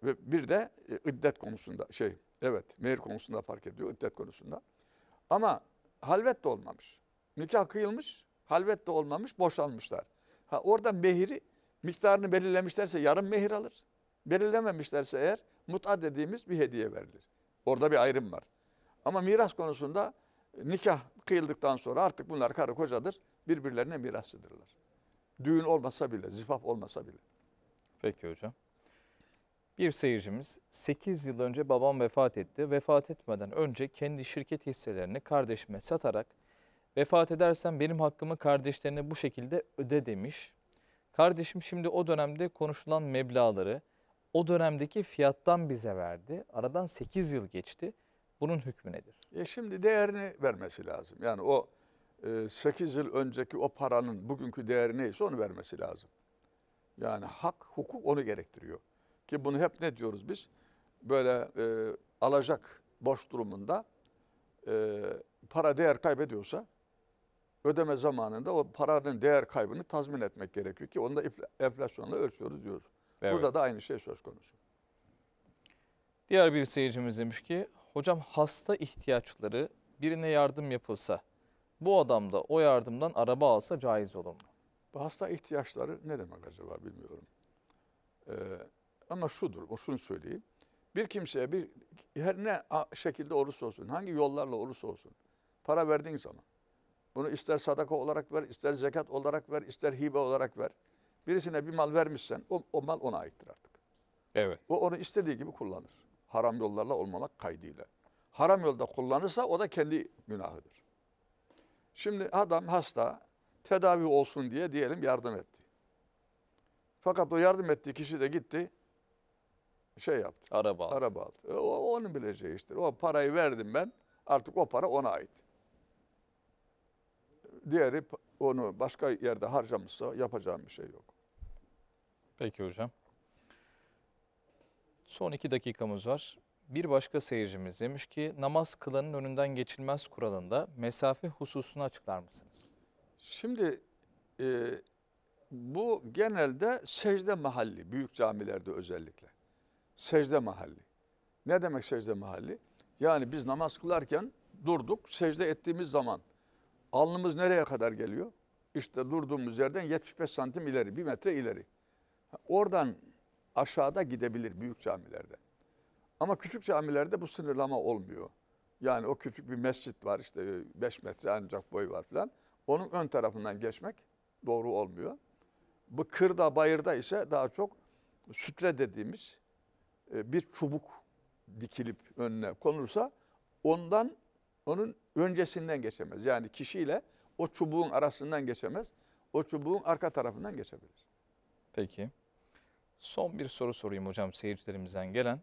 Ve bir de e, iddet konusunda şey evet mehir konusunda fark ediyor iddet konusunda. Ama halvet de olmamış. Nikah kıyılmış, halvet de olmamış, boşanmışlar. Ha orada mehiri miktarını belirlemişlerse yarım mehir alır. Belirlememişlerse eğer muta dediğimiz bir hediye verilir. Orada bir ayrım var. Ama miras konusunda e, nikah kıyıldıktan sonra artık bunlar karı kocadır. Birbirlerine mirasçıdırlar. Düğün olmasa bile, zifaf olmasa bile. Peki hocam. Bir seyircimiz 8 yıl önce babam vefat etti. Vefat etmeden önce kendi şirket hisselerini kardeşime satarak vefat edersen benim hakkımı kardeşlerine bu şekilde öde demiş. Kardeşim şimdi o dönemde konuşulan meblaları o dönemdeki fiyattan bize verdi. Aradan 8 yıl geçti. Bunun hükmü nedir? E şimdi değerini vermesi lazım. Yani o 8 e, yıl önceki o paranın bugünkü değeri neyse onu vermesi lazım. Yani hak, hukuk onu gerektiriyor. Ki bunu hep ne diyoruz biz? Böyle e, alacak boş durumunda e, para değer kaybediyorsa ödeme zamanında o paranın değer kaybını tazmin etmek gerekiyor ki onu da enflasyonla ölçüyoruz diyoruz. Evet. Burada da aynı şey söz konusu. Diğer bir seyircimiz demiş ki hocam hasta ihtiyaçları birine yardım yapılsa bu adam da o yardımdan araba alsa caiz olur mu? Bu hasta ihtiyaçları ne demek acaba bilmiyorum. Ee, ama şudur, o şunu söyleyeyim. Bir kimseye bir her ne şekilde olursa olsun, hangi yollarla olursa olsun para verdiğin zaman bunu ister sadaka olarak ver, ister zekat olarak ver, ister hibe olarak ver. Birisine bir mal vermişsen o, o mal ona aittir artık. Evet. O onu istediği gibi kullanır. Haram yollarla olmamak kaydıyla. Haram yolda kullanırsa o da kendi günahıdır. Şimdi adam hasta, tedavi olsun diye diyelim yardım etti. Fakat o yardım ettiği kişi de gitti, şey yaptı. Araba aldı. Araba aldı. E, o, onun bileceği iştir. O parayı verdim ben. Artık o para ona ait. Diğeri onu başka yerde harcamışsa yapacağım bir şey yok. Peki hocam. Son iki dakikamız var. Bir başka seyircimiz demiş ki namaz kılanın önünden geçilmez kuralında mesafe hususunu açıklar mısınız? Şimdi e, bu genelde secde mahalli büyük camilerde özellikle secde mahalli. Ne demek secde mahalli? Yani biz namaz kılarken durduk, secde ettiğimiz zaman alnımız nereye kadar geliyor? İşte durduğumuz yerden 75 santim ileri, bir metre ileri. Oradan aşağıda gidebilir büyük camilerde. Ama küçük camilerde bu sınırlama olmuyor. Yani o küçük bir mescit var işte 5 metre ancak boyu var falan. Onun ön tarafından geçmek doğru olmuyor. Bu kırda bayırda ise daha çok sütre dediğimiz e, bir çubuk dikilip önüne konursa ondan onun öncesinden geçemez. Yani kişiyle o çubuğun arasından geçemez. O çubuğun arka tarafından geçebilir. Peki. Son bir soru sorayım hocam seyircilerimizden gelen.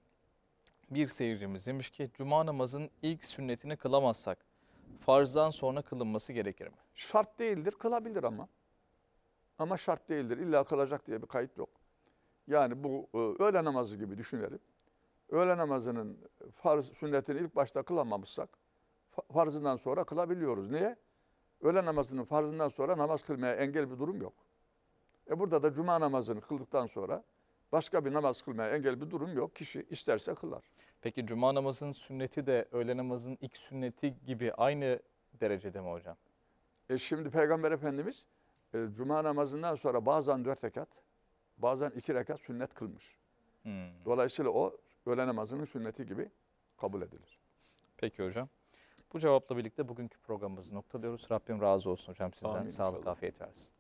Bir seyircimiz demiş ki cuma namazın ilk sünnetini kılamazsak farzdan sonra kılınması gerekir mi? Şart değildir kılabilir ama. Ama şart değildir. İlla kılacak diye bir kayıt yok. Yani bu e, öğle namazı gibi düşünelim. Öğle namazının farz sünnetini ilk başta kılamamışsak farzından sonra kılabiliyoruz. Niye? Öğle namazının farzından sonra namaz kılmaya engel bir durum yok. E burada da cuma namazını kıldıktan sonra başka bir namaz kılmaya engel bir durum yok. Kişi isterse kılar. Peki cuma namazının sünneti de öğle namazının ilk sünneti gibi aynı derecede mi hocam? E şimdi Peygamber Efendimiz e, cuma namazından sonra bazen dört rekat, bazen iki rekat sünnet kılmış. Hmm. Dolayısıyla o öğle namazının sünneti gibi kabul edilir. Peki hocam. Bu cevapla birlikte bugünkü programımızı noktalıyoruz. Rabbim razı olsun hocam sizden. Amin, Sağlık, inşallah. afiyet versin.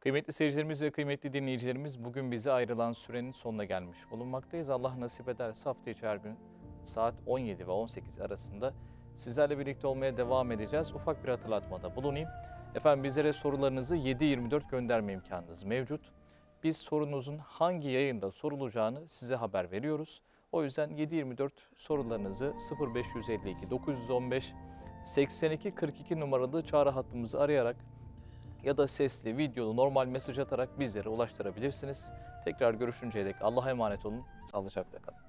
Kıymetli seyircilerimiz ve kıymetli dinleyicilerimiz bugün bize ayrılan sürenin sonuna gelmiş bulunmaktayız. Allah nasip ederse hafta içi her gün saat 17 ve 18 arasında sizlerle birlikte olmaya devam edeceğiz. Ufak bir hatırlatmada bulunayım. Efendim bizlere sorularınızı 7-24 gönderme imkanınız mevcut biz sorunuzun hangi yayında sorulacağını size haber veriyoruz. O yüzden 724 sorularınızı 0552 915 82 42 numaralı çağrı hattımızı arayarak ya da sesli, videolu, normal mesaj atarak bizlere ulaştırabilirsiniz. Tekrar görüşünceye dek Allah'a emanet olun. Sağlıcakla kalın.